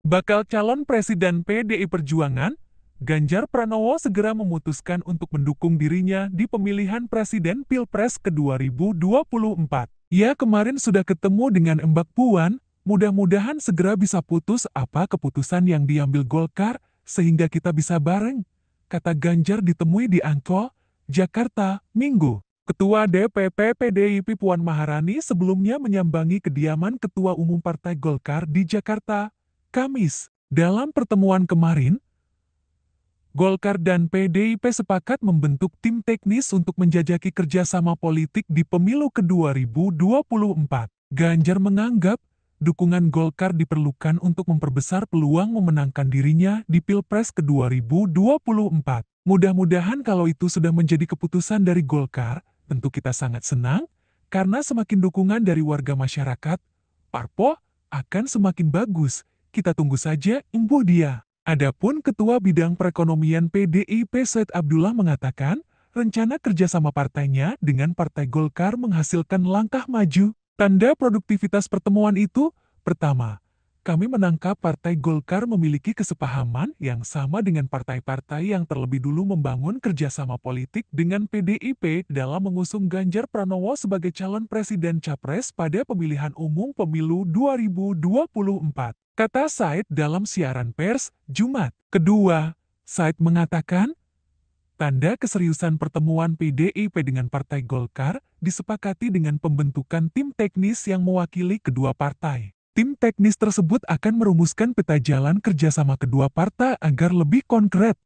Bakal calon presiden PDI Perjuangan, Ganjar Pranowo segera memutuskan untuk mendukung dirinya di pemilihan presiden Pilpres ke-2024. Ya kemarin sudah ketemu dengan Mbak Puan, mudah-mudahan segera bisa putus apa keputusan yang diambil Golkar sehingga kita bisa bareng, kata Ganjar ditemui di Angko, Jakarta, Minggu. Ketua DPP PDIP Puan Maharani sebelumnya menyambangi kediaman Ketua Umum Partai Golkar di Jakarta, Kamis, dalam pertemuan kemarin, Golkar dan PDIP sepakat membentuk tim teknis untuk menjajaki kerjasama politik di pemilu ke-2024. Ganjar menganggap, dukungan Golkar diperlukan untuk memperbesar peluang memenangkan dirinya di Pilpres ke-2024. Mudah-mudahan kalau itu sudah menjadi keputusan dari Golkar, tentu kita sangat senang, karena semakin dukungan dari warga masyarakat, Parpo akan semakin bagus, kita tunggu saja imbuh dia. Adapun Ketua Bidang Perekonomian PDIP Said Abdullah mengatakan, rencana kerjasama partainya dengan Partai Golkar menghasilkan langkah maju. Tanda produktivitas pertemuan itu, pertama, kami menangkap Partai Golkar memiliki kesepahaman yang sama dengan partai-partai yang terlebih dulu membangun kerjasama politik dengan PDIP dalam mengusung Ganjar Pranowo sebagai calon presiden capres pada pemilihan umum pemilu 2024, kata Said dalam siaran pers Jumat. Kedua, Said mengatakan, Tanda keseriusan pertemuan PDIP dengan Partai Golkar disepakati dengan pembentukan tim teknis yang mewakili kedua partai. Tim teknis tersebut akan merumuskan peta jalan kerjasama kedua partai agar lebih konkret.